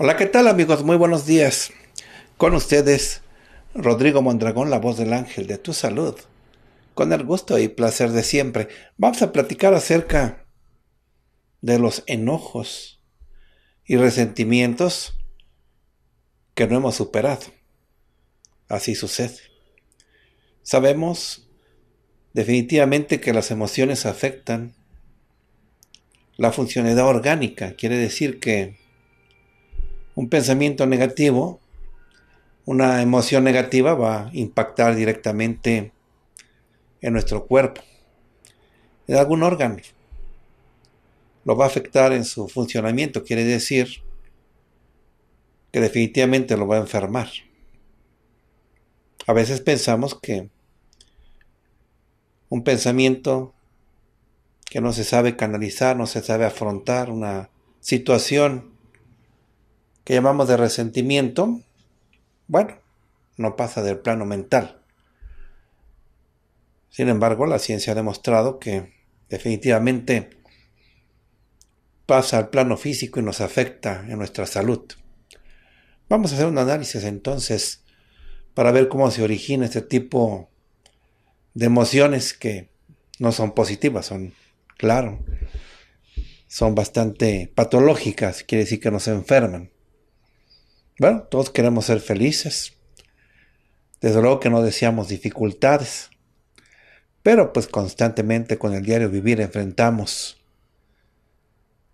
Hola, ¿qué tal amigos? Muy buenos días. Con ustedes, Rodrigo Mondragón, la voz del ángel de tu salud. Con el gusto y placer de siempre, vamos a platicar acerca de los enojos y resentimientos que no hemos superado. Así sucede. Sabemos definitivamente que las emociones afectan la funcionalidad orgánica, quiere decir que un pensamiento negativo, una emoción negativa va a impactar directamente en nuestro cuerpo, en algún órgano. Lo va a afectar en su funcionamiento, quiere decir que definitivamente lo va a enfermar. A veces pensamos que un pensamiento que no se sabe canalizar, no se sabe afrontar, una situación que llamamos de resentimiento, bueno, no pasa del plano mental. Sin embargo, la ciencia ha demostrado que definitivamente pasa al plano físico y nos afecta en nuestra salud. Vamos a hacer un análisis entonces para ver cómo se origina este tipo de emociones que no son positivas, son, claro, son bastante patológicas, quiere decir que nos enferman. Bueno, todos queremos ser felices. Desde luego que no deseamos dificultades. Pero pues constantemente con el diario vivir enfrentamos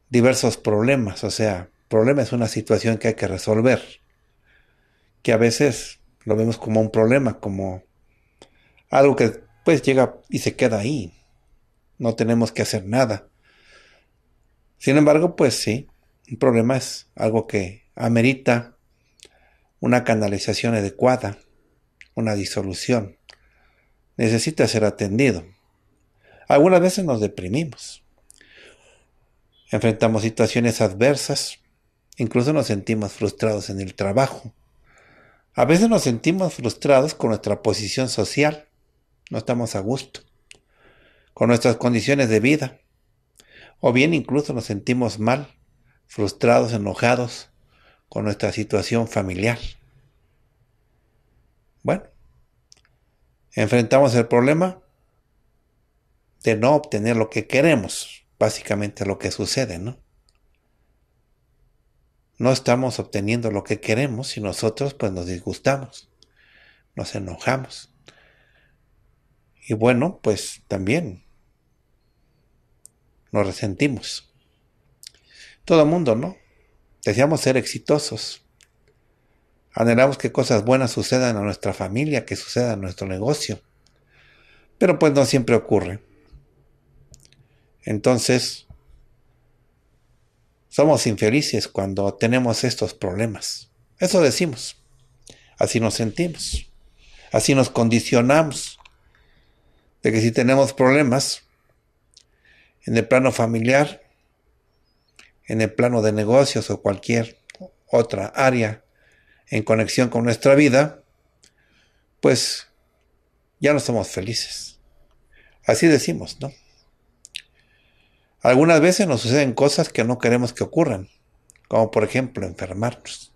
diversos problemas. O sea, problema es una situación que hay que resolver. Que a veces lo vemos como un problema, como algo que pues llega y se queda ahí. No tenemos que hacer nada. Sin embargo, pues sí, un problema es algo que amerita una canalización adecuada, una disolución. Necesita ser atendido. Algunas veces nos deprimimos. Enfrentamos situaciones adversas. Incluso nos sentimos frustrados en el trabajo. A veces nos sentimos frustrados con nuestra posición social. No estamos a gusto. Con nuestras condiciones de vida. O bien incluso nos sentimos mal, frustrados, enojados, con nuestra situación familiar. Bueno, enfrentamos el problema de no obtener lo que queremos, básicamente lo que sucede, ¿no? No estamos obteniendo lo que queremos y nosotros pues nos disgustamos, nos enojamos. Y bueno, pues también nos resentimos. Todo el mundo, ¿no? Deseamos ser exitosos. Anhelamos que cosas buenas sucedan a nuestra familia, que suceda a nuestro negocio. Pero pues no siempre ocurre. Entonces, somos infelices cuando tenemos estos problemas. Eso decimos. Así nos sentimos. Así nos condicionamos. De que si tenemos problemas en el plano familiar, en el plano de negocios o cualquier otra área en conexión con nuestra vida, pues ya no somos felices. Así decimos, ¿no? Algunas veces nos suceden cosas que no queremos que ocurran, como por ejemplo enfermarnos.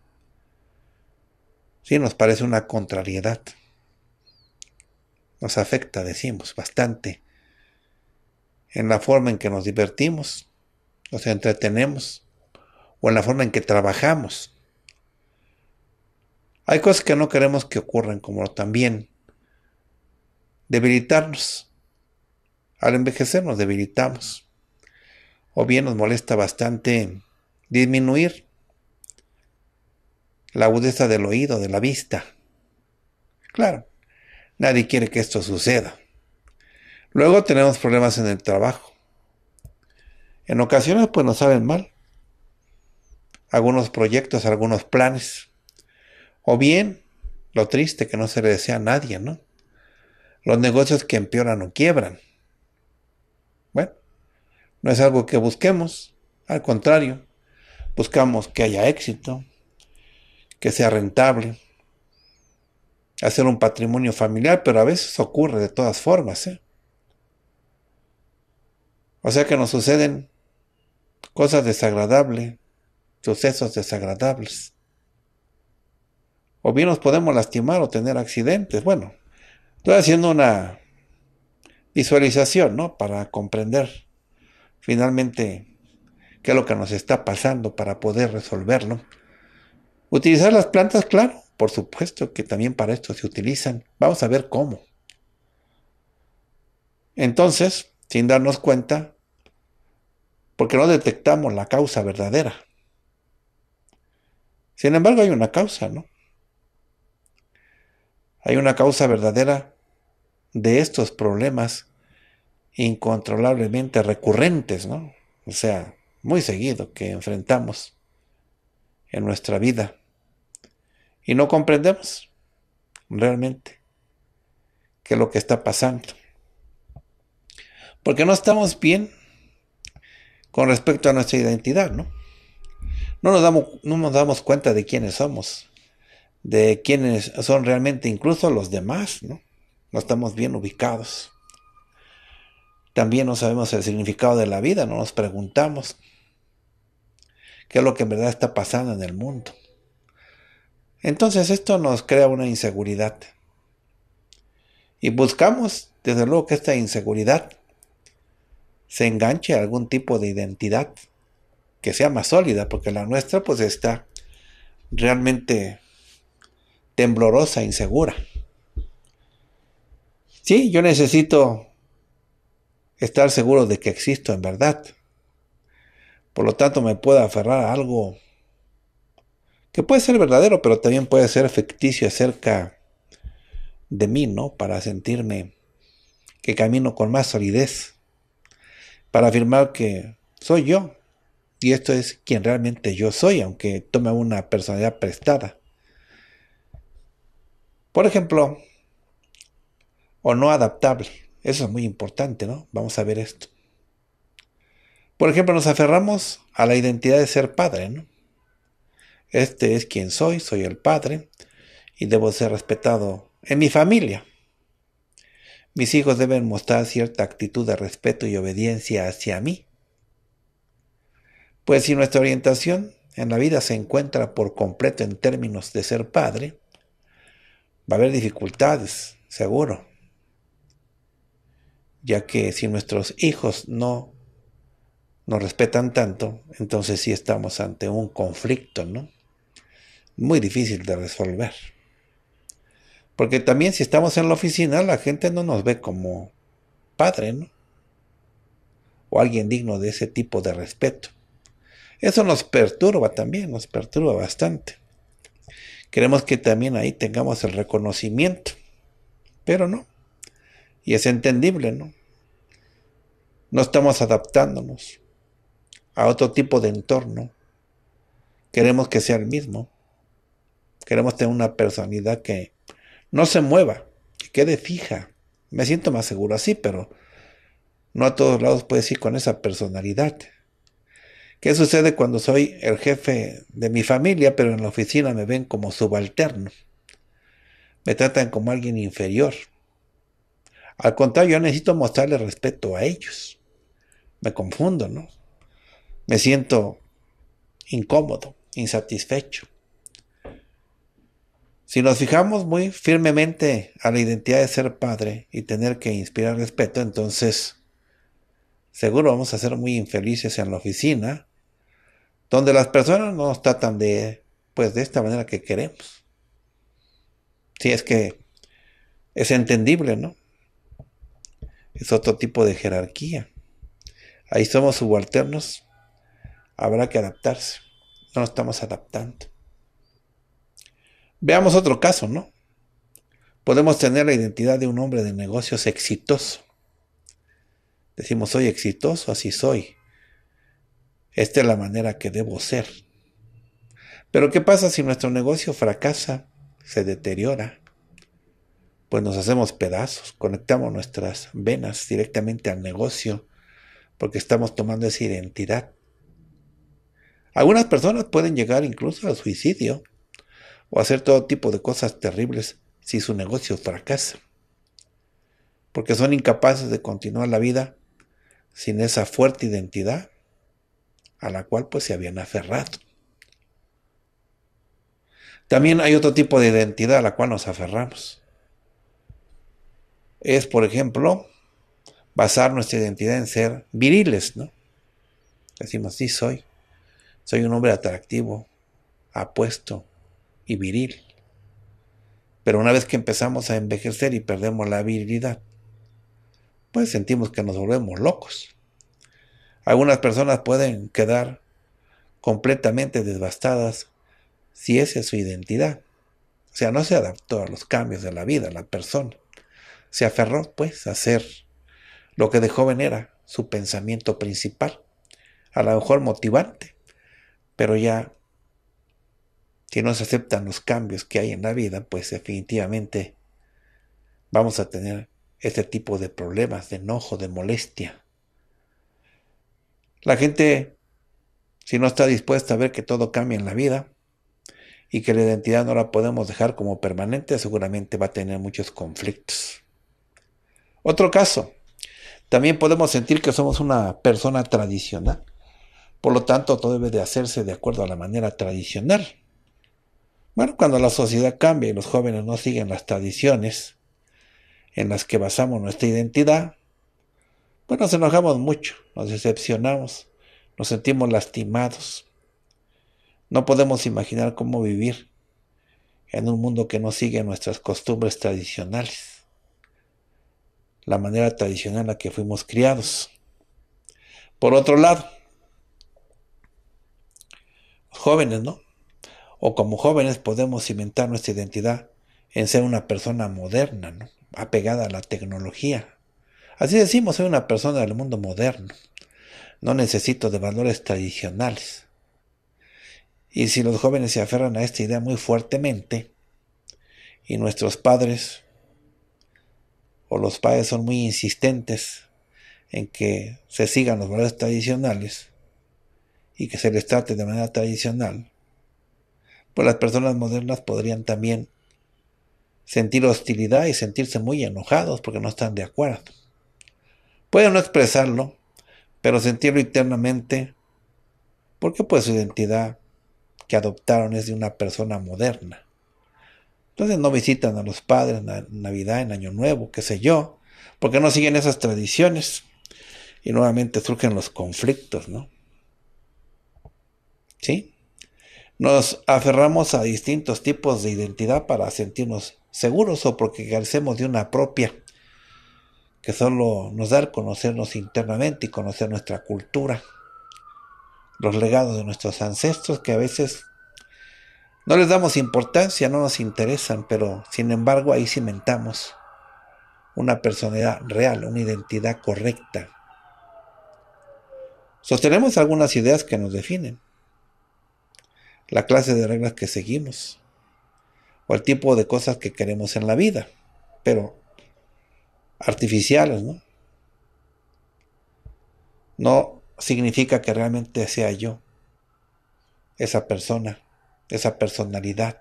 Sí, nos parece una contrariedad. Nos afecta, decimos, bastante en la forma en que nos divertimos, nos entretenemos o en la forma en que trabajamos. Hay cosas que no queremos que ocurran, como también debilitarnos. Al envejecer nos debilitamos. O bien nos molesta bastante disminuir la agudeza del oído, de la vista. Claro, nadie quiere que esto suceda. Luego tenemos problemas en el trabajo. En ocasiones pues nos salen mal algunos proyectos, algunos planes. O bien, lo triste que no se le desea a nadie, ¿no? Los negocios que empeoran o quiebran. Bueno, no es algo que busquemos, al contrario, buscamos que haya éxito, que sea rentable, hacer un patrimonio familiar, pero a veces ocurre de todas formas. ¿eh? O sea que nos suceden cosas desagradables, sucesos desagradables. O bien nos podemos lastimar o tener accidentes. Bueno, estoy haciendo una visualización, ¿no? Para comprender finalmente qué es lo que nos está pasando para poder resolverlo. Utilizar las plantas, claro, por supuesto que también para esto se utilizan. Vamos a ver cómo. Entonces, sin darnos cuenta, porque no detectamos la causa verdadera. Sin embargo, hay una causa, ¿no? Hay una causa verdadera de estos problemas incontrolablemente recurrentes, ¿no? O sea, muy seguido que enfrentamos en nuestra vida y no comprendemos realmente qué es lo que está pasando. Porque no estamos bien con respecto a nuestra identidad, ¿no? No nos damos, no nos damos cuenta de quiénes somos, de quiénes son realmente incluso los demás, ¿no? No estamos bien ubicados. También no sabemos el significado de la vida, no nos preguntamos qué es lo que en verdad está pasando en el mundo. Entonces esto nos crea una inseguridad. Y buscamos, desde luego, que esta inseguridad se enganche a algún tipo de identidad que sea más sólida, porque la nuestra pues está realmente temblorosa, insegura. Sí, yo necesito estar seguro de que existo en verdad. Por lo tanto, me puedo aferrar a algo que puede ser verdadero, pero también puede ser ficticio acerca de mí, ¿no? Para sentirme que camino con más solidez para afirmar que soy yo, y esto es quien realmente yo soy, aunque tome una personalidad prestada. Por ejemplo, o no adaptable. Eso es muy importante, ¿no? Vamos a ver esto. Por ejemplo, nos aferramos a la identidad de ser padre, ¿no? Este es quien soy, soy el padre y debo ser respetado en mi familia. Mis hijos deben mostrar cierta actitud de respeto y obediencia hacia mí. Pues si nuestra orientación en la vida se encuentra por completo en términos de ser padre, va a haber dificultades, seguro, ya que si nuestros hijos no nos respetan tanto, entonces sí estamos ante un conflicto, ¿no? Muy difícil de resolver. Porque también si estamos en la oficina, la gente no nos ve como padre, ¿no? O alguien digno de ese tipo de respeto. Eso nos perturba también, nos perturba bastante. Queremos que también ahí tengamos el reconocimiento, pero no. Y es entendible, ¿no? No estamos adaptándonos a otro tipo de entorno. Queremos que sea el mismo. Queremos tener una personalidad que no se mueva, que quede fija. Me siento más seguro así, pero no a todos lados puedes ir con esa personalidad. ¿Qué sucede cuando soy el jefe de mi familia, pero en la oficina me ven como subalterno? Me tratan como alguien inferior. Al contrario, yo necesito mostrarle respeto a ellos. Me confundo, ¿no? Me siento incómodo, insatisfecho. Si nos fijamos muy firmemente a la identidad de ser padre y tener que inspirar respeto, entonces seguro vamos a ser muy infelices en la oficina, donde las personas no nos tratan de, pues, de esta manera que queremos. Si es que es entendible, ¿no? Es otro tipo de jerarquía. Ahí somos subalternos. Habrá que adaptarse. No nos estamos adaptando. Veamos otro caso, ¿no? Podemos tener la identidad de un hombre de negocios exitoso. Decimos, soy exitoso, así soy. Esta es la manera que debo ser. Pero ¿qué pasa si nuestro negocio fracasa, se deteriora? Pues nos hacemos pedazos, conectamos nuestras venas directamente al negocio porque estamos tomando esa identidad. Algunas personas pueden llegar incluso al suicidio o hacer todo tipo de cosas terribles si su negocio fracasa. Porque son incapaces de continuar la vida sin esa fuerte identidad a la cual pues se habían aferrado. También hay otro tipo de identidad a la cual nos aferramos. Es, por ejemplo, basar nuestra identidad en ser viriles, ¿no? Decimos, sí soy. Soy un hombre atractivo, apuesto, y viril. Pero una vez que empezamos a envejecer y perdemos la virilidad, pues sentimos que nos volvemos locos. Algunas personas pueden quedar completamente devastadas si esa es su identidad. O sea, no se adaptó a los cambios de la vida, la persona. Se aferró, pues, a ser lo que de joven era su pensamiento principal, a lo mejor motivante, pero ya si no se aceptan los cambios que hay en la vida, pues definitivamente vamos a tener este tipo de problemas, de enojo, de molestia. La gente, si no está dispuesta a ver que todo cambia en la vida y que la identidad no la podemos dejar como permanente, seguramente va a tener muchos conflictos. Otro caso, también podemos sentir que somos una persona tradicional. Por lo tanto, todo debe de hacerse de acuerdo a la manera tradicional. Bueno, cuando la sociedad cambia y los jóvenes no siguen las tradiciones en las que basamos nuestra identidad, pues nos enojamos mucho, nos decepcionamos, nos sentimos lastimados. No podemos imaginar cómo vivir en un mundo que no sigue nuestras costumbres tradicionales, la manera tradicional en la que fuimos criados. Por otro lado, los jóvenes, ¿no? o como jóvenes podemos cimentar nuestra identidad en ser una persona moderna, apegada a la tecnología. Así decimos, soy una persona del mundo moderno. No necesito de valores tradicionales. Y si los jóvenes se aferran a esta idea muy fuertemente, y nuestros padres o los padres son muy insistentes en que se sigan los valores tradicionales y que se les trate de manera tradicional, pues, las personas modernas podrían también sentir hostilidad y sentirse muy enojados porque no están de acuerdo. Pueden no expresarlo, pero sentirlo internamente porque pues su identidad que adoptaron es de una persona moderna. Entonces no visitan a los padres en Navidad, en Año Nuevo, qué sé yo, porque no siguen esas tradiciones y nuevamente surgen los conflictos, ¿no? ¿Sí? Nos aferramos a distintos tipos de identidad para sentirnos seguros o porque carecemos de una propia que solo nos da conocernos internamente y conocer nuestra cultura, los legados de nuestros ancestros que a veces no les damos importancia, no nos interesan, pero sin embargo ahí cimentamos una personalidad real, una identidad correcta. Sostenemos algunas ideas que nos definen, la clase de reglas que seguimos o el tipo de cosas que queremos en la vida, pero artificiales, ¿no? No significa que realmente sea yo, esa persona, esa personalidad.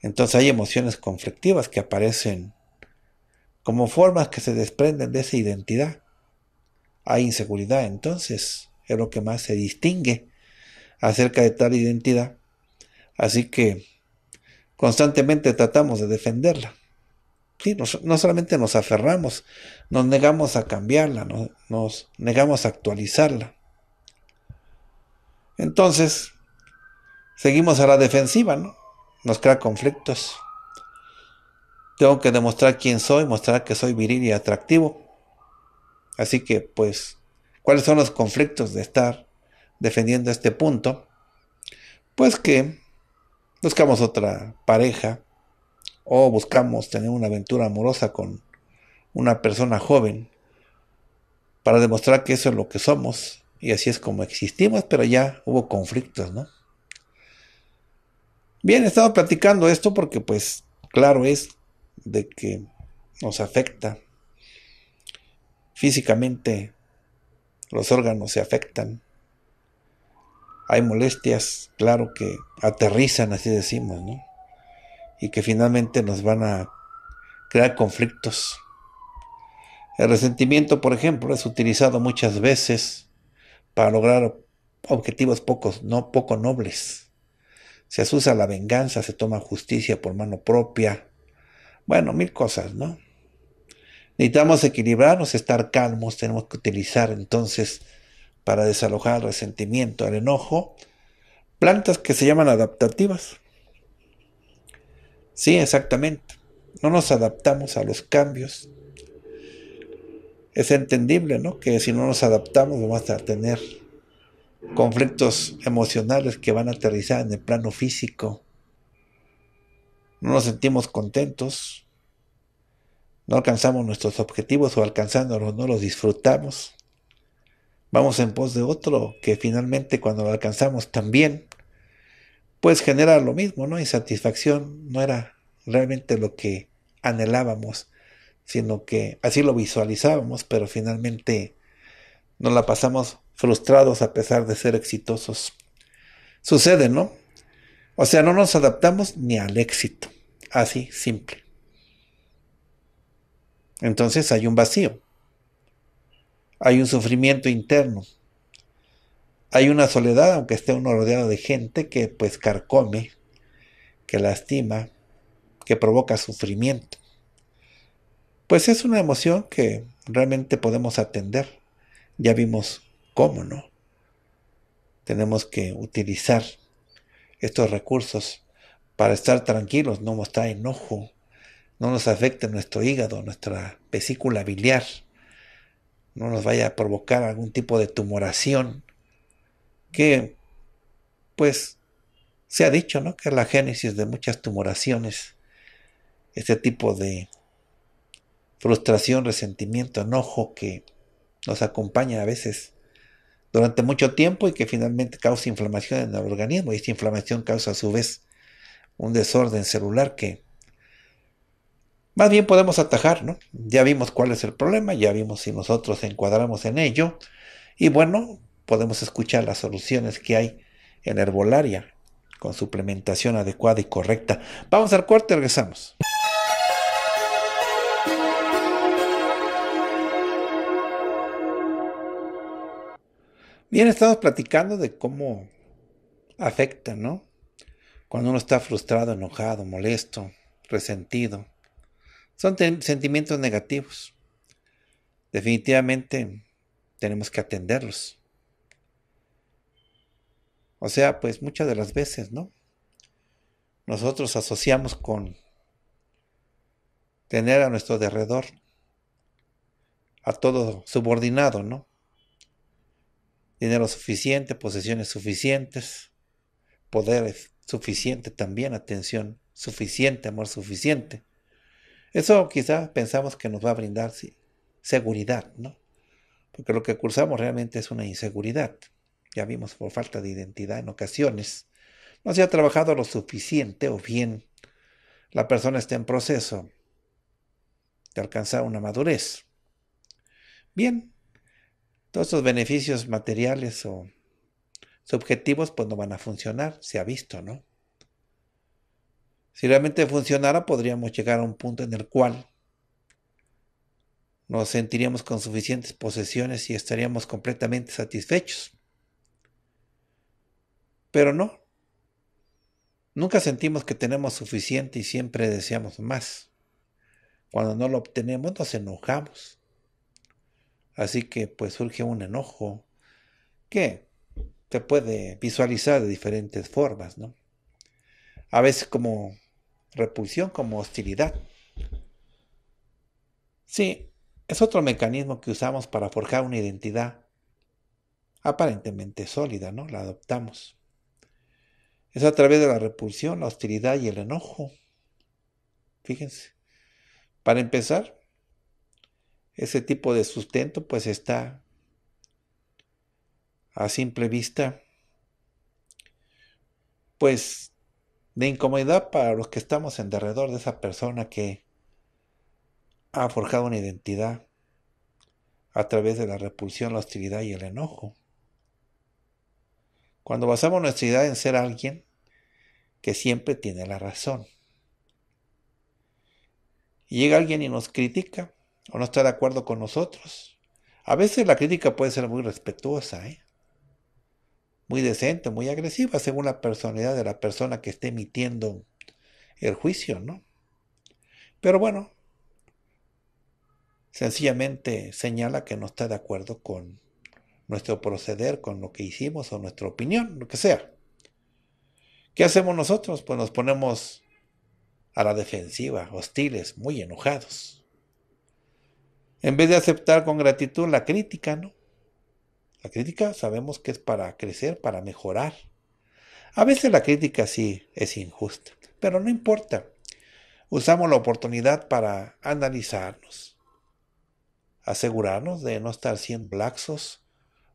Entonces hay emociones conflictivas que aparecen como formas que se desprenden de esa identidad. Hay inseguridad, entonces es lo que más se distingue acerca de tal identidad. Así que constantemente tratamos de defenderla. no, solamente nos aferramos, nos negamos a cambiarla, nos negamos a actualizarla. Entonces, seguimos a la defensiva, ¿no? Nos crea conflictos. Tengo que demostrar quién soy, mostrar que soy viril y atractivo. Así que, pues, ¿cuáles son los conflictos de estar defendiendo este punto, pues que buscamos otra pareja o buscamos tener una aventura amorosa con una persona joven para demostrar que eso es lo que somos y así es como existimos, pero ya hubo conflictos, ¿no? Bien, he estado platicando esto porque pues claro es de que nos afecta físicamente, los órganos se afectan, hay molestias, claro, que aterrizan, así decimos, ¿no? Y que finalmente nos van a crear conflictos. El resentimiento, por ejemplo, es utilizado muchas veces para lograr objetivos pocos, no poco nobles. Se asusa la venganza, se toma justicia por mano propia. Bueno, mil cosas, ¿no? Necesitamos equilibrarnos, estar calmos, tenemos que utilizar entonces para desalojar el resentimiento, el enojo, plantas que se llaman adaptativas. Sí, exactamente. No nos adaptamos a los cambios. Es entendible, ¿no? Que si no nos adaptamos vamos a tener conflictos emocionales que van a aterrizar en el plano físico. No nos sentimos contentos. No alcanzamos nuestros objetivos o alcanzándolos no los disfrutamos vamos en pos de otro que finalmente cuando lo alcanzamos también, pues genera lo mismo, ¿no? Insatisfacción no era realmente lo que anhelábamos, sino que así lo visualizábamos, pero finalmente nos la pasamos frustrados a pesar de ser exitosos. Sucede, ¿no? O sea, no nos adaptamos ni al éxito, así simple. Entonces hay un vacío. Hay un sufrimiento interno. Hay una soledad, aunque esté uno rodeado de gente que pues carcome, que lastima, que provoca sufrimiento. Pues es una emoción que realmente podemos atender. Ya vimos cómo, ¿no? Tenemos que utilizar estos recursos para estar tranquilos, no mostrar enojo, no nos afecte nuestro hígado, nuestra vesícula biliar, no nos vaya a provocar algún tipo de tumoración, que pues se ha dicho, ¿no? Que es la génesis de muchas tumoraciones, este tipo de frustración, resentimiento, enojo que nos acompaña a veces durante mucho tiempo y que finalmente causa inflamación en el organismo y esta inflamación causa a su vez un desorden celular que más bien podemos atajar, ¿no? Ya vimos cuál es el problema, ya vimos si nosotros encuadramos en ello y bueno, podemos escuchar las soluciones que hay en herbolaria con suplementación adecuada y correcta. Vamos al corte, regresamos. Bien, estamos platicando de cómo afecta, ¿no? Cuando uno está frustrado, enojado, molesto, resentido, son sentimientos negativos. Definitivamente tenemos que atenderlos. O sea, pues muchas de las veces, ¿no? Nosotros asociamos con tener a nuestro derredor a todo subordinado, ¿no? Dinero suficiente, posesiones suficientes, poder suficiente también, atención suficiente, amor suficiente. Eso quizás pensamos que nos va a brindar seguridad, ¿no? Porque lo que cursamos realmente es una inseguridad. Ya vimos por falta de identidad en ocasiones. No se ha trabajado lo suficiente o bien la persona está en proceso de alcanzar una madurez. Bien, todos estos beneficios materiales o subjetivos pues no van a funcionar, se ha visto, ¿no? Si realmente funcionara, podríamos llegar a un punto en el cual nos sentiríamos con suficientes posesiones y estaríamos completamente satisfechos. Pero no. Nunca sentimos que tenemos suficiente y siempre deseamos más. Cuando no lo obtenemos nos enojamos. Así que pues surge un enojo que se puede visualizar de diferentes formas, ¿no? A veces como repulsión como hostilidad. Sí, es otro mecanismo que usamos para forjar una identidad aparentemente sólida, ¿no? La adoptamos. Es a través de la repulsión, la hostilidad y el enojo. Fíjense. Para empezar, ese tipo de sustento pues está a simple vista pues de incomodidad para los que estamos en derredor de esa persona que ha forjado una identidad a través de la repulsión, la hostilidad y el enojo. Cuando basamos nuestra identidad en ser alguien que siempre tiene la razón. llega alguien y nos critica o no está de acuerdo con nosotros. A veces la crítica puede ser muy respetuosa, ¿eh? muy decente, muy agresiva, según la personalidad de la persona que esté emitiendo el juicio, ¿no? Pero bueno, sencillamente señala que no está de acuerdo con nuestro proceder, con lo que hicimos o nuestra opinión, lo que sea. ¿Qué hacemos nosotros? Pues nos ponemos a la defensiva, hostiles, muy enojados. En vez de aceptar con gratitud la crítica, ¿no? La crítica sabemos que es para crecer, para mejorar. A veces la crítica sí es injusta, pero no importa. Usamos la oportunidad para analizarnos, asegurarnos de no estar 100 blaxos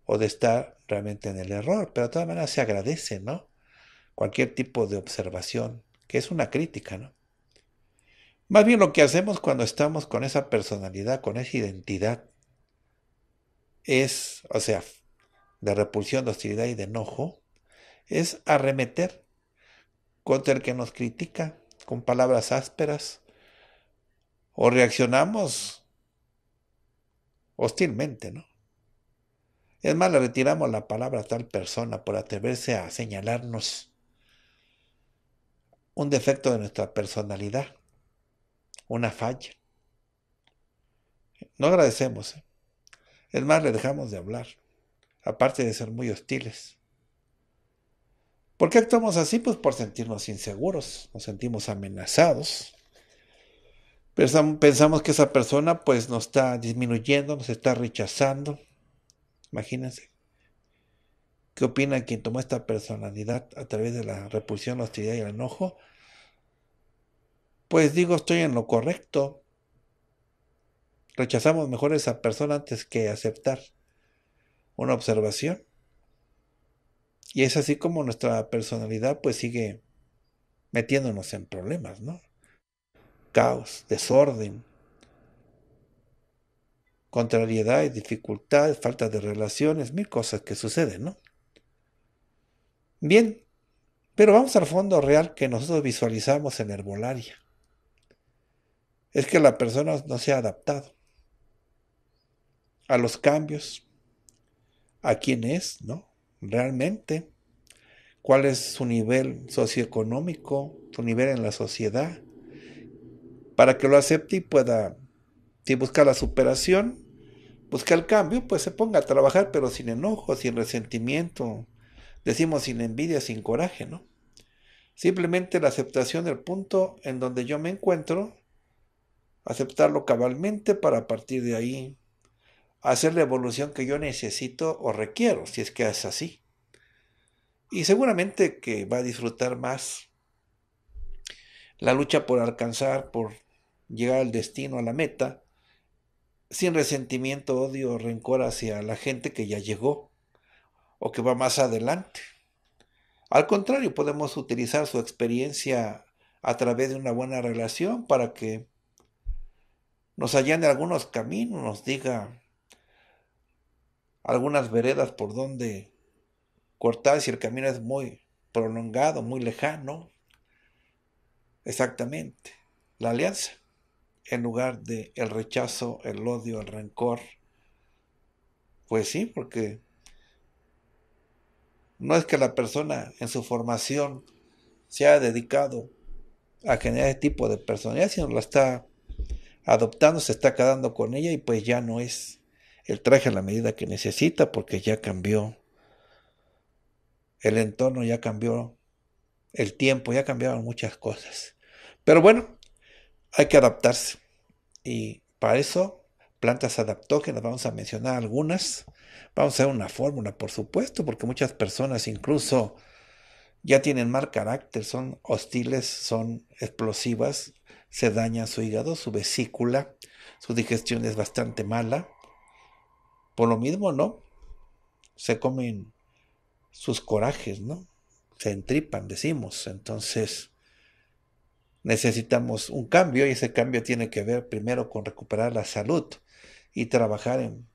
o de estar realmente en el error, pero de todas maneras se agradece, ¿no? Cualquier tipo de observación, que es una crítica, ¿no? Más bien lo que hacemos cuando estamos con esa personalidad, con esa identidad, es, o sea, de repulsión, de hostilidad y de enojo, es arremeter contra el que nos critica con palabras ásperas o reaccionamos hostilmente, ¿no? Es más, le retiramos la palabra a tal persona por atreverse a señalarnos un defecto de nuestra personalidad, una falla. No agradecemos. ¿eh? Es más, le dejamos de hablar aparte de ser muy hostiles. ¿Por qué actuamos así? Pues por sentirnos inseguros, nos sentimos amenazados. Pensamos que esa persona pues nos está disminuyendo, nos está rechazando. Imagínense. ¿Qué opina quien tomó esta personalidad a través de la repulsión, la hostilidad y el enojo? Pues digo, estoy en lo correcto. Rechazamos mejor a esa persona antes que aceptar una observación. Y es así como nuestra personalidad pues sigue metiéndonos en problemas, ¿no? Caos, desorden, contrariedad, dificultades, falta de relaciones, mil cosas que suceden, ¿no? Bien, pero vamos al fondo real que nosotros visualizamos en herbolaria. Es que la persona no se ha adaptado a los cambios, a quién es, ¿no? Realmente, cuál es su nivel socioeconómico, su nivel en la sociedad, para que lo acepte y pueda, si busca la superación, busca el cambio, pues se ponga a trabajar, pero sin enojo, sin resentimiento, decimos sin envidia, sin coraje, ¿no? Simplemente la aceptación del punto en donde yo me encuentro, aceptarlo cabalmente para partir de ahí hacer la evolución que yo necesito o requiero, si es que es así. Y seguramente que va a disfrutar más la lucha por alcanzar, por llegar al destino, a la meta, sin resentimiento, odio o rencor hacia la gente que ya llegó o que va más adelante. Al contrario, podemos utilizar su experiencia a través de una buena relación para que nos allane algunos caminos, nos diga algunas veredas por donde cortar si el camino es muy prolongado, muy lejano. Exactamente, la alianza en lugar de el rechazo, el odio, el rencor. Pues sí, porque no es que la persona en su formación se haya dedicado a generar ese tipo de personalidad, sino la está adoptando, se está quedando con ella y pues ya no es el traje a la medida que necesita porque ya cambió, el entorno ya cambió, el tiempo ya cambiaron muchas cosas. Pero bueno, hay que adaptarse y para eso Plantas adaptógenas, adaptó, que las vamos a mencionar algunas. Vamos a hacer una fórmula, por supuesto, porque muchas personas incluso ya tienen mal carácter, son hostiles, son explosivas, se daña su hígado, su vesícula, su digestión es bastante mala. Por lo mismo, ¿no? Se comen sus corajes, ¿no? Se entripan, decimos. Entonces, necesitamos un cambio y ese cambio tiene que ver primero con recuperar la salud y trabajar en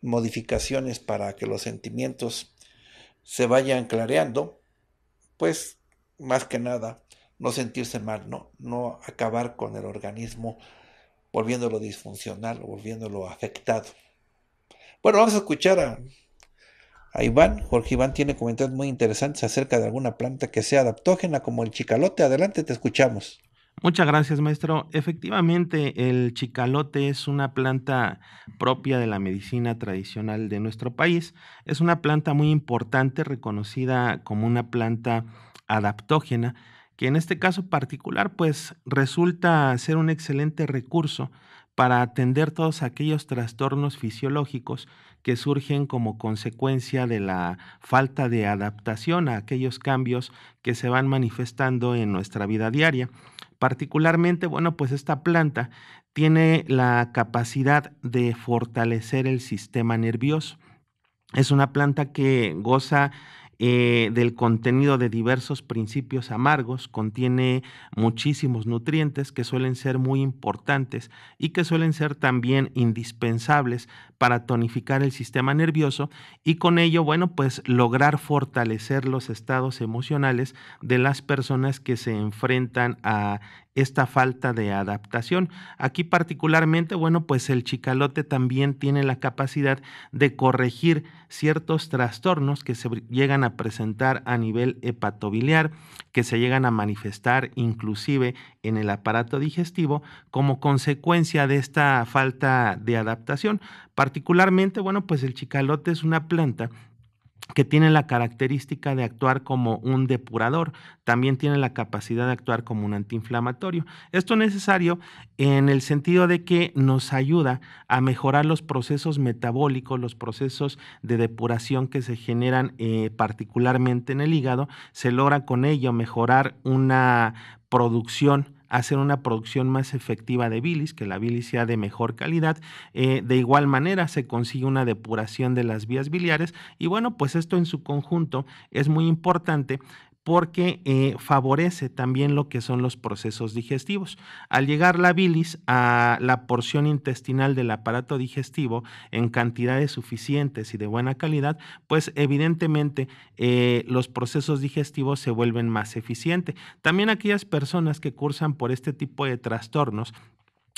modificaciones para que los sentimientos se vayan clareando, pues más que nada no sentirse mal, no, no acabar con el organismo volviéndolo disfuncional o volviéndolo afectado. Bueno, vamos a escuchar a, Iván. Jorge Iván tiene comentarios muy interesantes acerca de alguna planta que sea adaptógena como el chicalote. Adelante, te escuchamos. Muchas gracias, maestro. Efectivamente, el chicalote es una planta propia de la medicina tradicional de nuestro país. Es una planta muy importante, reconocida como una planta adaptógena, que en este caso particular, pues resulta ser un excelente recurso para atender todos aquellos trastornos fisiológicos que surgen como consecuencia de la falta de adaptación a aquellos cambios que se van manifestando en nuestra vida diaria. Particularmente, bueno, pues esta planta tiene la capacidad de fortalecer el sistema nervioso. Es una planta que goza eh, del contenido de diversos principios amargos, contiene muchísimos nutrientes que suelen ser muy importantes y que suelen ser también indispensables para tonificar el sistema nervioso y con ello, bueno, pues lograr fortalecer los estados emocionales de las personas que se enfrentan a esta falta de adaptación. Aquí particularmente, bueno, pues el chicalote también tiene la capacidad de corregir ciertos trastornos que se llegan a presentar a nivel hepatobiliar, que se llegan a manifestar inclusive en el aparato digestivo como consecuencia de esta falta de adaptación. Particularmente, bueno, pues el chicalote es una planta que tiene la característica de actuar como un depurador, también tiene la capacidad de actuar como un antiinflamatorio. Esto es necesario en el sentido de que nos ayuda a mejorar los procesos metabólicos, los procesos de depuración que se generan eh, particularmente en el hígado. Se logra con ello mejorar una producción hacer una producción más efectiva de bilis, que la bilis sea de mejor calidad. Eh, de igual manera se consigue una depuración de las vías biliares y bueno, pues esto en su conjunto es muy importante porque eh, favorece también lo que son los procesos digestivos. Al llegar la bilis a la porción intestinal del aparato digestivo en cantidades suficientes y de buena calidad, pues evidentemente eh, los procesos digestivos se vuelven más eficientes. También aquellas personas que cursan por este tipo de trastornos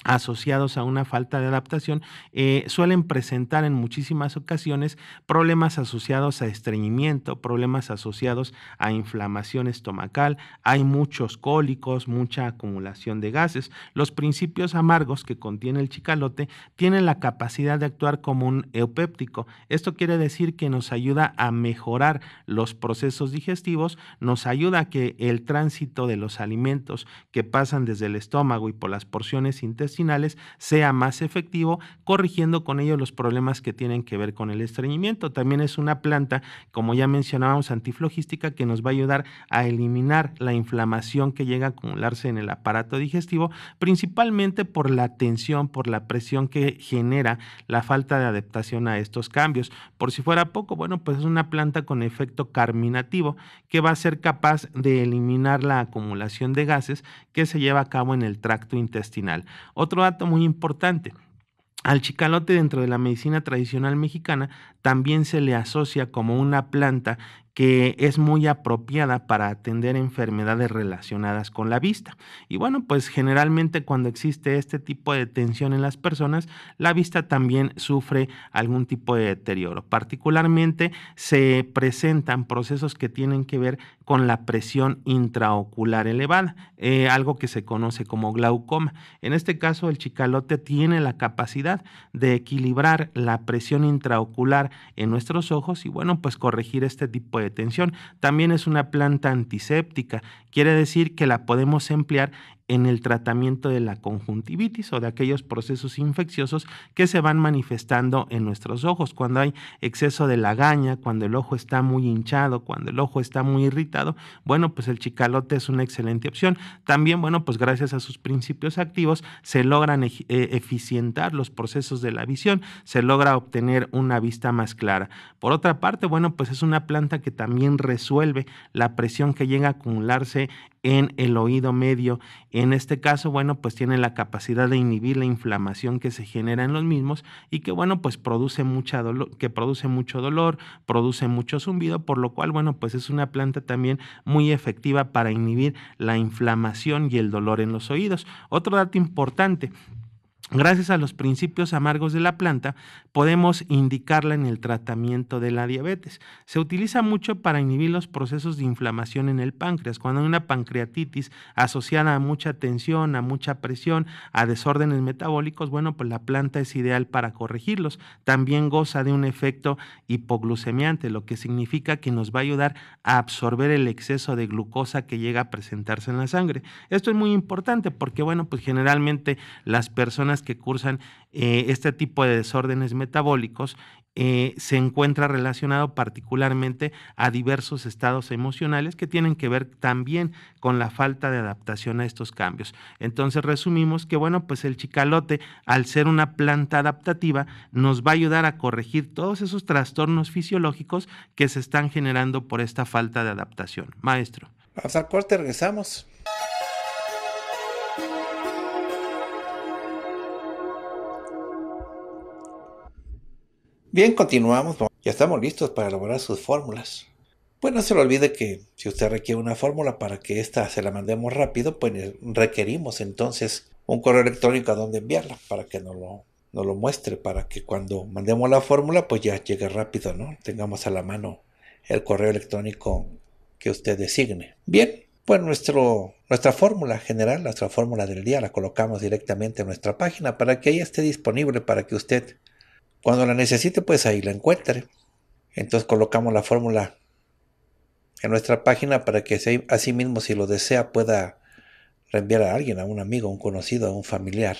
asociados a una falta de adaptación, eh, suelen presentar en muchísimas ocasiones problemas asociados a estreñimiento, problemas asociados a inflamación estomacal, hay muchos cólicos, mucha acumulación de gases. Los principios amargos que contiene el chicalote tienen la capacidad de actuar como un eupéptico. Esto quiere decir que nos ayuda a mejorar los procesos digestivos, nos ayuda a que el tránsito de los alimentos que pasan desde el estómago y por las porciones intestinales intestinales sea más efectivo, corrigiendo con ello los problemas que tienen que ver con el estreñimiento. También es una planta, como ya mencionábamos, antiflogística que nos va a ayudar a eliminar la inflamación que llega a acumularse en el aparato digestivo, principalmente por la tensión, por la presión que genera la falta de adaptación a estos cambios. Por si fuera poco, bueno, pues es una planta con efecto carminativo que va a ser capaz de eliminar la acumulación de gases que se lleva a cabo en el tracto intestinal. Otro dato muy importante. Al chicalote dentro de la medicina tradicional mexicana también se le asocia como una planta que es muy apropiada para atender enfermedades relacionadas con la vista. Y bueno, pues generalmente cuando existe este tipo de tensión en las personas, la vista también sufre algún tipo de deterioro. Particularmente se presentan procesos que tienen que ver con la presión intraocular elevada, eh, algo que se conoce como glaucoma. En este caso, el chicalote tiene la capacidad de equilibrar la presión intraocular en nuestros ojos y bueno, pues corregir este tipo de tensión. También es una planta antiséptica, quiere decir que la podemos emplear en el tratamiento de la conjuntivitis o de aquellos procesos infecciosos que se van manifestando en nuestros ojos. Cuando hay exceso de lagaña, cuando el ojo está muy hinchado, cuando el ojo está muy irritado, bueno, pues el chicalote es una excelente opción. También, bueno, pues gracias a sus principios activos se logran eh, eficientar los procesos de la visión, se logra obtener una vista más clara. Por otra parte, bueno, pues es una planta que también resuelve la presión que llega a acumularse en el oído medio. En este caso, bueno, pues tiene la capacidad de inhibir la inflamación que se genera en los mismos y que, bueno, pues produce, que produce mucho dolor, produce mucho zumbido, por lo cual, bueno, pues es una planta también muy efectiva para inhibir la inflamación y el dolor en los oídos. Otro dato importante, Gracias a los principios amargos de la planta, podemos indicarla en el tratamiento de la diabetes. Se utiliza mucho para inhibir los procesos de inflamación en el páncreas. Cuando hay una pancreatitis asociada a mucha tensión, a mucha presión, a desórdenes metabólicos, bueno, pues la planta es ideal para corregirlos. También goza de un efecto hipoglucemiante, lo que significa que nos va a ayudar a absorber el exceso de glucosa que llega a presentarse en la sangre. Esto es muy importante porque, bueno, pues generalmente las personas que cursan eh, este tipo de desórdenes metabólicos eh, se encuentra relacionado particularmente a diversos estados emocionales que tienen que ver también con la falta de adaptación a estos cambios. Entonces resumimos que, bueno, pues el chicalote, al ser una planta adaptativa, nos va a ayudar a corregir todos esos trastornos fisiológicos que se están generando por esta falta de adaptación. Maestro. Vamos al corte, regresamos. Bien, continuamos. Ya estamos listos para elaborar sus fórmulas. Pues no se le olvide que si usted requiere una fórmula para que ésta se la mandemos rápido, pues requerimos entonces un correo electrónico a donde enviarla para que nos lo, lo muestre, para que cuando mandemos la fórmula, pues ya llegue rápido, ¿no? Tengamos a la mano el correo electrónico que usted designe. Bien, pues nuestra fórmula general, nuestra fórmula del día, la colocamos directamente en nuestra página para que ella esté disponible para que usted cuando la necesite, pues ahí la encuentre. Entonces colocamos la fórmula en nuestra página para que así mismo, si lo desea, pueda reenviar a alguien, a un amigo, a un conocido, a un familiar.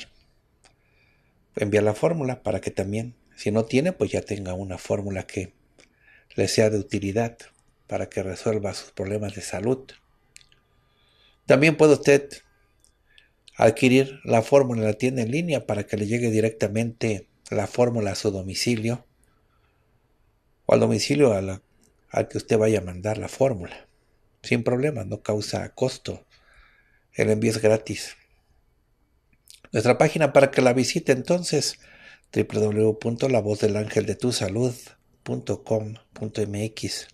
Enviar la fórmula para que también, si no tiene, pues ya tenga una fórmula que le sea de utilidad para que resuelva sus problemas de salud. También puede usted adquirir la fórmula en la tienda en línea para que le llegue directamente la fórmula a su domicilio o al domicilio a la, al que usted vaya a mandar la fórmula. Sin problema, no causa costo. El envío es gratis. Nuestra página para que la visite entonces www.lavozdelangeldetusalud.com.mx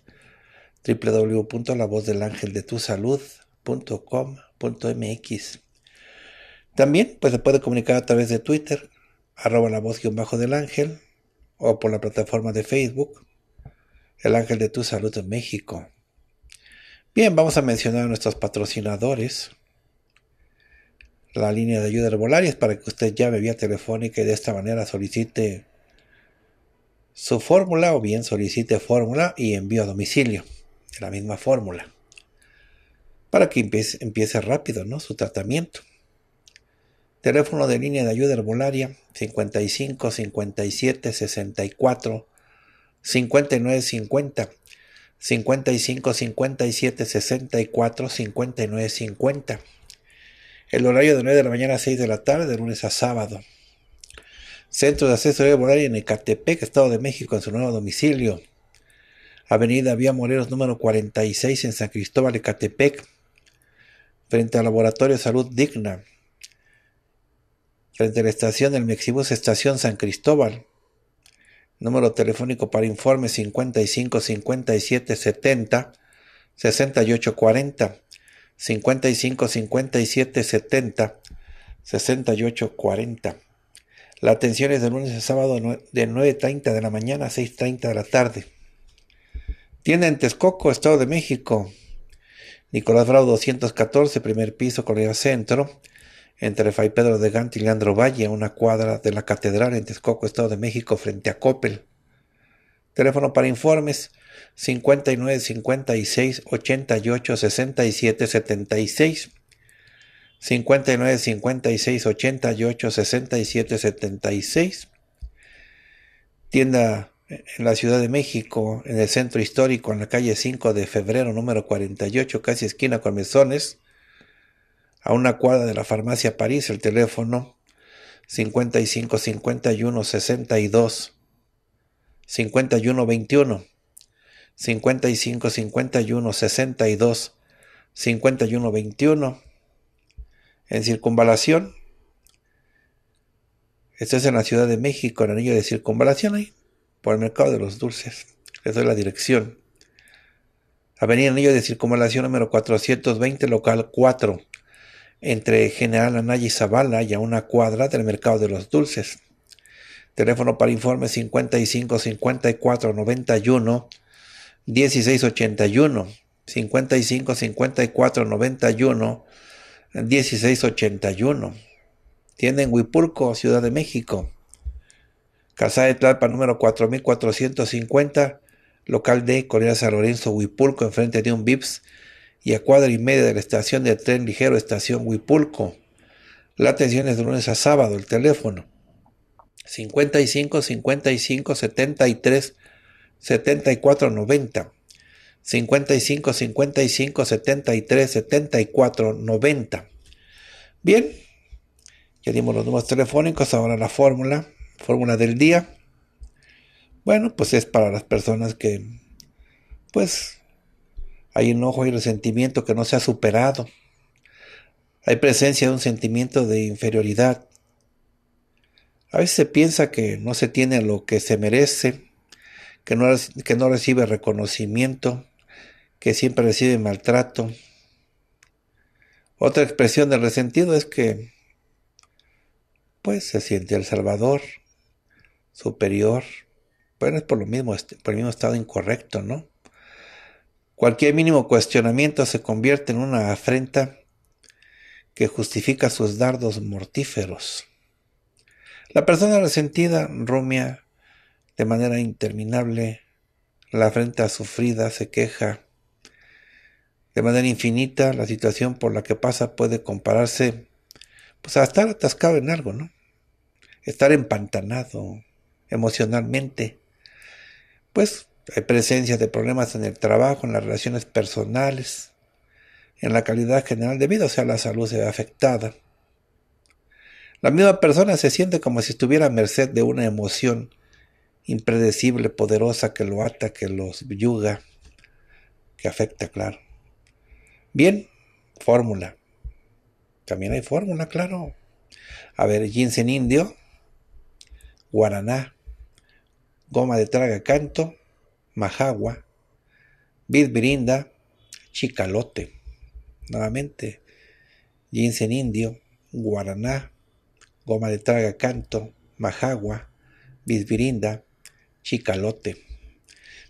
www.lavozdelangeldetusalud.com.mx También pues, se puede comunicar a través de Twitter arroba la voz bajo del ángel o por la plataforma de Facebook, el ángel de tu salud en México. Bien, vamos a mencionar a nuestros patrocinadores. La línea de ayuda es para que usted llame vía telefónica y de esta manera solicite su fórmula o bien solicite fórmula y envío a domicilio la misma fórmula para que empiece, empiece rápido ¿no? su tratamiento. Teléfono de línea de ayuda herbolaria 55 57 64 59 50 55 57 64 59 50. El horario de 9 de la mañana a 6 de la tarde, de lunes a sábado. Centro de acceso herbolaria en Ecatepec, Estado de México, en su nuevo domicilio. Avenida Vía Morelos número 46 en San Cristóbal, Ecatepec, frente al Laboratorio de Salud Digna. Frente a la estación del Mexibus Estación San Cristóbal. Número telefónico para informe 55 57 70 68 40. 55 57 70 68 40. La atención es de lunes a sábado de 9.30 de la mañana a 6.30 de la tarde. Tienda en Texcoco, Estado de México. Nicolás Bravo 214, primer piso, Correa Centro entre Fray Pedro de Gante y Leandro Valle, una cuadra de la Catedral en Texcoco, Estado de México, frente a Coppel. Teléfono para informes 59 56 88 67 76. 59 56 88 67 76. Tienda en la Ciudad de México, en el centro histórico, en la calle 5 de febrero, número 48, casi esquina con Mesones. A una cuadra de la farmacia París, el teléfono 55 51 62 51 21 55 51 62 51 21 en circunvalación. Esto es en la Ciudad de México, en anillo de circunvalación ahí, por el mercado de los dulces. Les doy la dirección. Avenida Anillo de Circunvalación número 420, local 4 entre General Anaya y Zavala y a una cuadra del Mercado de los Dulces. Teléfono para informe 55 54 91 1681 55 54 91 16 81. en Huipulco, Ciudad de México. Casa de Tlalpa número 4450, local de Corea San Lorenzo, Huipulco, enfrente de un VIPS y a cuadra y media de la estación de tren ligero Estación Huipulco. La atención es de lunes a sábado. El teléfono 55 55 73 74 90. 55 55 73 74 90. Bien, ya dimos los números telefónicos, ahora la fórmula, fórmula del día. Bueno, pues es para las personas que pues hay enojo y resentimiento que no se ha superado. Hay presencia de un sentimiento de inferioridad. A veces se piensa que no se tiene lo que se merece, que no, que no recibe reconocimiento, que siempre recibe maltrato. Otra expresión del resentido es que, pues, se siente el Salvador, superior. Bueno, es por lo mismo, por el mismo estado incorrecto, ¿no? Cualquier mínimo cuestionamiento se convierte en una afrenta que justifica sus dardos mortíferos. La persona resentida rumia de manera interminable, la afrenta sufrida se queja. De manera infinita, la situación por la que pasa puede compararse pues, a estar atascado en algo, ¿no? Estar empantanado emocionalmente. Pues hay presencia de problemas en el trabajo, en las relaciones personales, en la calidad general de vida, o sea la salud se ve afectada. La misma persona se siente como si estuviera a merced de una emoción impredecible, poderosa, que lo ata, que lo yuga, que afecta, claro. Bien, fórmula. También hay fórmula, claro. A ver, ginseng indio, guaraná, goma de traga canto, majagua, bizbirinda, chicalote. Nuevamente, ginseng indio, guaraná, goma de traga canto, majagua, bisbirinda, chicalote.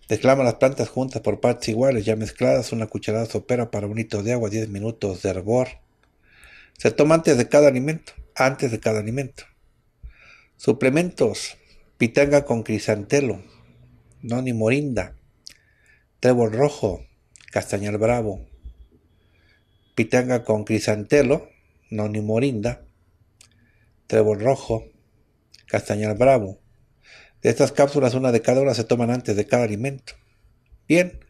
Desclama las plantas juntas por partes iguales, ya mezcladas, una cucharada sopera para un hito de agua, 10 minutos de hervor. Se toma antes de cada alimento, antes de cada alimento. Suplementos, pitanga con crisantelo, Noni Morinda, Trébol Rojo, castañal Bravo, Pitanga con Crisantelo, Noni Morinda, Trébol Rojo, castañal Bravo. De estas cápsulas, una de cada una se toman antes de cada alimento. Bien,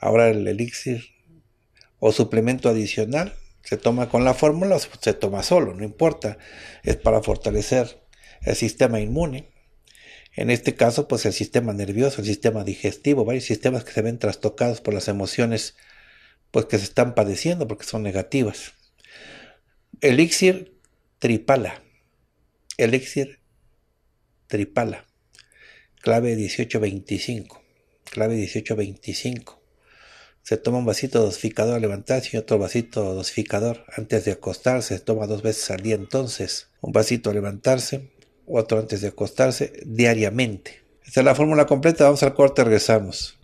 ahora el elixir o suplemento adicional se toma con la fórmula o se toma solo, no importa. Es para fortalecer el sistema inmune en este caso, pues el sistema nervioso, el sistema digestivo, varios sistemas que se ven trastocados por las emociones pues que se están padeciendo porque son negativas. Elixir tripala. Elixir tripala. Clave 1825. Clave 1825. Se toma un vasito dosificador al levantarse y otro vasito dosificador antes de acostarse. Se toma dos veces al día entonces. Un vasito a levantarse otro antes de acostarse diariamente. Esta es la fórmula completa, vamos al corte, regresamos.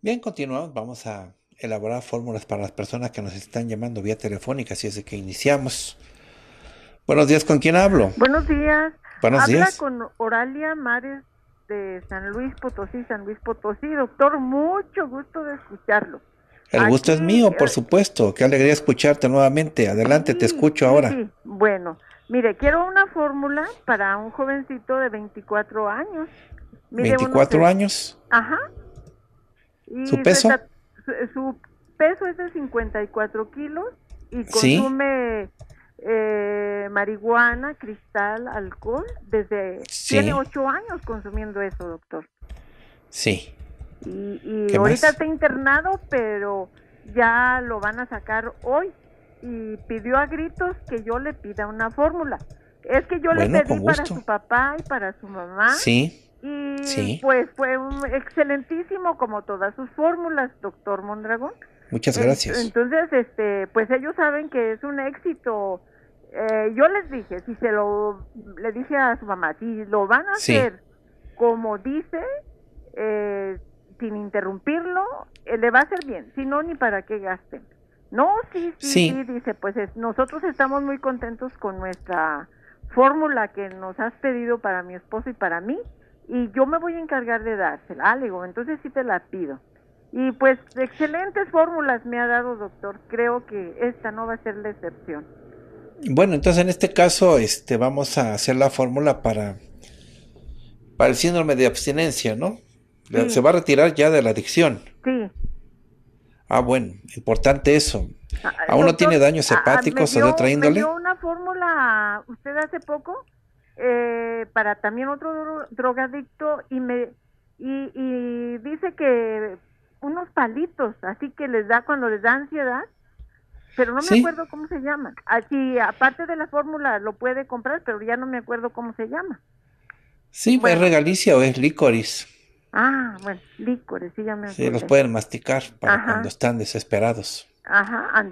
Bien, continuamos, vamos a elaborar fórmulas para las personas que nos están llamando vía telefónica, así es de que iniciamos. Buenos días, ¿con quién hablo? Buenos días. Buenos Habla con Oralia Mares de San Luis Potosí, San Luis Potosí. Doctor, mucho gusto de escucharlo. El gusto es mío, por supuesto. Qué alegría escucharte nuevamente. Adelante, te mm, escucho ahora. Mm, bueno, mire, quiero una fórmula para un jovencito de 24 años. ¿24 años? Ajá. ¿Su peso? su, peso es de 54 kilos y consume eh, marihuana, cristal, alcohol. Desde... Tiene 8 años consumiendo eso, doctor. Sí. Y, mm, ahorita está internado, pero ya lo van a sacar hoy. Y pidió a gritos que yo le pida una fórmula. Es que yo le pedí para su papá y para su mamá. Sí. Y pues fue un excelentísimo como todas sus fórmulas, doctor Mondragón. Muchas gracias. Entonces, este, pues ellos saben que es un éxito. Eh, yo les dije, si se lo, le dije a su mamá, si lo van a hacer como dice, eh, sin interrumpirlo, eh, le va a ser bien, si no, ni para qué gasten. No, sí, sí, sí, dice, pues nosotros estamos muy contentos con nuestra fórmula que nos has pedido para mi esposo y para mí, y yo me voy a encargar de dársela. Ah, entonces sí te la pido. Y pues excelentes fórmulas me ha dado, doctor. Creo que esta no va a ser la excepción. Bueno, entonces en este caso este, vamos a hacer la fórmula para, para el síndrome de abstinencia, ¿no? Se va a retirar ya de la adicción. Sí. Ah, bueno, importante eso. Ah, ¿Aún no tiene daños ah, ah, hepáticos o Me una fórmula usted hace poco eh, para también otro drogadicto y me y, dice que unos palitos, así que les da cuando les da ansiedad, pero no me acuerdo cómo se llama. Aquí, aparte de la fórmula, lo puede comprar, pero ya no me acuerdo cómo se llama. Sí, ¿es regalicia o es licorice? Ah, bueno, licores, dígame. Sí, los pueden masticar para cuando están desesperados. Ajá,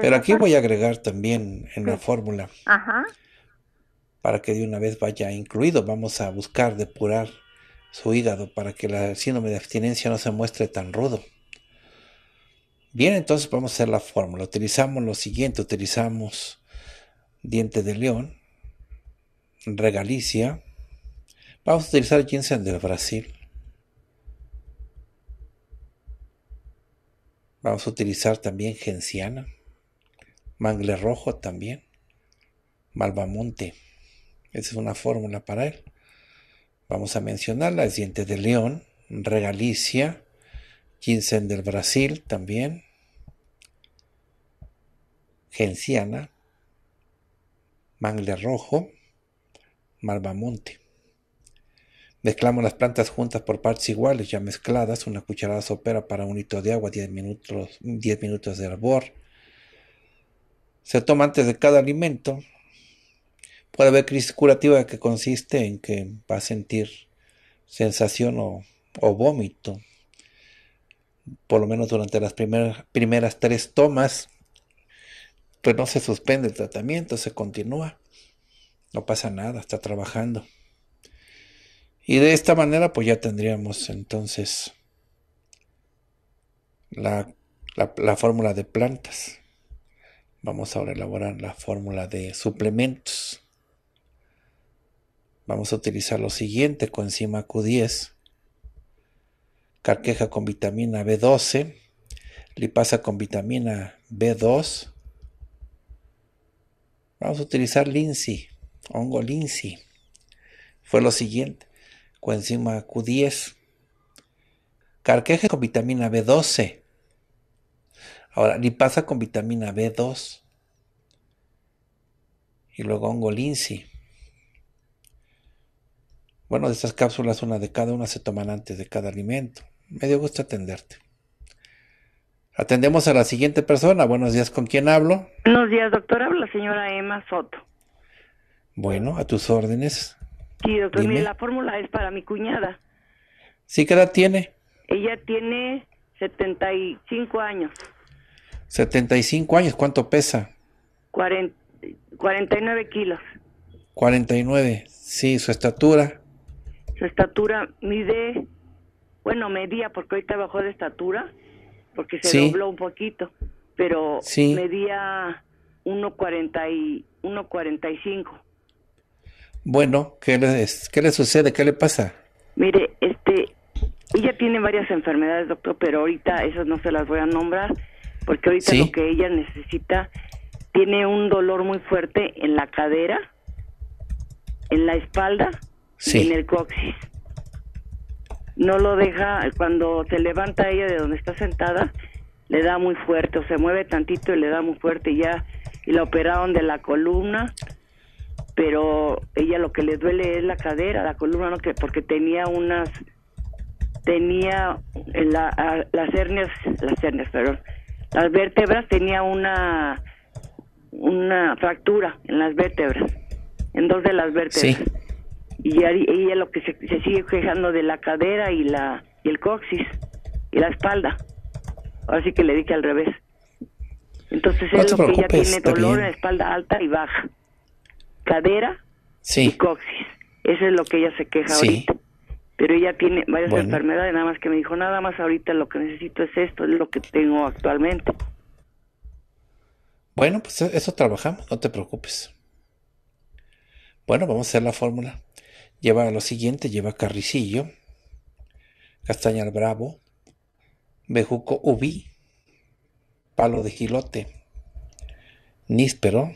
Pero aquí voy a agregar también en la fórmula. Ajá. Para que de una vez vaya incluido, vamos a buscar depurar su hígado para que la síndrome de abstinencia no se muestre tan rudo. Bien, entonces vamos a hacer la fórmula. Utilizamos lo siguiente, utilizamos diente de león, regalicia. Vamos a utilizar ginseng del Brasil Vamos a utilizar también genciana, mangle rojo también, malvamonte. Esa es una fórmula para él. Vamos a mencionar las dientes de león, regalicia, quincen del Brasil también, genciana, mangle rojo, malvamonte. Mezclamos las plantas juntas por partes iguales, ya mezcladas, una cucharada sopera para un litro de agua, 10 minutos, 10 minutos de hervor. Se toma antes de cada alimento. Puede haber crisis curativa que consiste en que va a sentir sensación o, vómito, por lo menos durante las primeras, primeras tres tomas. pues no se suspende el tratamiento, se continúa. No pasa nada, está trabajando. Y de esta manera pues ya tendríamos entonces la, fórmula de plantas. Vamos ahora a elaborar la fórmula de suplementos. Vamos a utilizar lo siguiente, coenzima Q10, carqueja con vitamina B12, lipasa con vitamina B2. Vamos a utilizar linsi, hongo linsi. Fue lo siguiente coenzima Q10. Carqueje con vitamina B12. Ahora, lipasa con vitamina B2. Y luego hongo Bueno, de estas cápsulas, una de cada una se toman antes de cada alimento. Me dio gusto atenderte. Atendemos a la siguiente persona. Buenos días, ¿con quién hablo? Buenos días, doctor. la señora Emma Soto. Bueno, a tus órdenes. Sí, pues, la fórmula es para mi cuñada. ¿Sí qué edad tiene? Ella tiene 75 años. 75 años, ¿cuánto pesa? 40, 49 kilos. 49, sí, su estatura. Su estatura mide, bueno, medía, porque ahorita bajó de estatura, porque se dobló un poquito, pero sí. medía 1,45. Bueno, ¿qué le, qué le sucede? ¿Qué le pasa? Mire, este, ella tiene varias enfermedades, doctor, pero ahorita esas no se las voy a nombrar, porque ahorita lo que ella necesita, tiene un dolor muy fuerte en la cadera, en la espalda en el coxis. No lo deja, cuando se levanta ella de donde está sentada, le da muy fuerte, o se mueve tantito y le da muy fuerte, ya, y la operaron de la columna pero ella lo que le duele es la cadera, la columna, que porque tenía unas tenía las hernias, las hernias, perdón, las vértebras tenía una una fractura en las vértebras, en dos de las vértebras. Y ella lo que se, sigue quejando de la cadera y la y el coxis y la espalda. así que le dije al revés. Entonces eso lo que ella tiene dolor en la espalda alta y baja cadera y coxis. Eso es lo que ella se queja ahorita. Pero ella tiene varias enfermedades, nada más que me dijo, nada más ahorita lo que necesito es esto, es lo que tengo actualmente. Bueno, pues e-, eso trabajamos, no te preocupes. Bueno, vamos a hacer la fórmula. Lleva lo siguiente, lleva carricillo, castañal bravo, bejuco ubi, palo de gilote, níspero,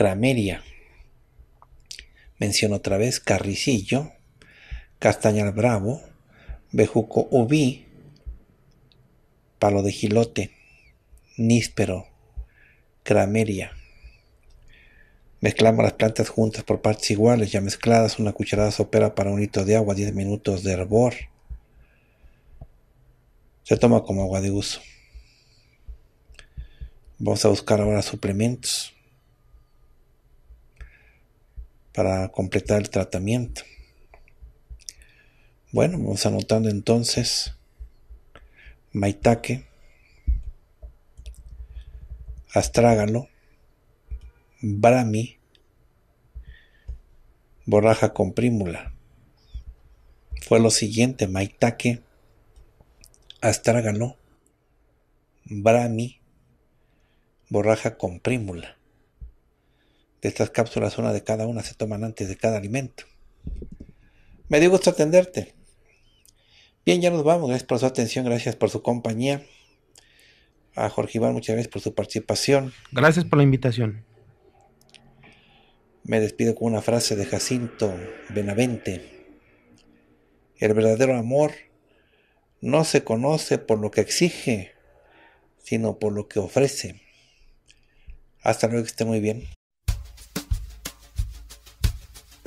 Crameria. Menciono otra vez Carricillo, Castañal Bravo, Bejuco ubi, Palo de Gilote, Níspero, Crameria. Mezclamos las plantas juntas por partes iguales, ya mezcladas, una cucharada sopera para un litro de agua, 10 minutos de hervor. Se toma como agua de uso. Vamos a buscar ahora suplementos para completar el tratamiento. Bueno, vamos anotando entonces maitake, astrágalo, Brami. borraja con prímula. Fue lo siguiente, maitake, astrágalo, Brami. borraja con prímula. De estas cápsulas, una de cada una se toman antes de cada alimento. Me dio gusto atenderte. Bien, ya nos vamos. Gracias por su atención, gracias por su compañía. A Jorge Iván, muchas gracias por su participación. Gracias por la invitación. Me despido con una frase de Jacinto Benavente. El verdadero amor no se conoce por lo que exige, sino por lo que ofrece. Hasta luego, que esté muy bien.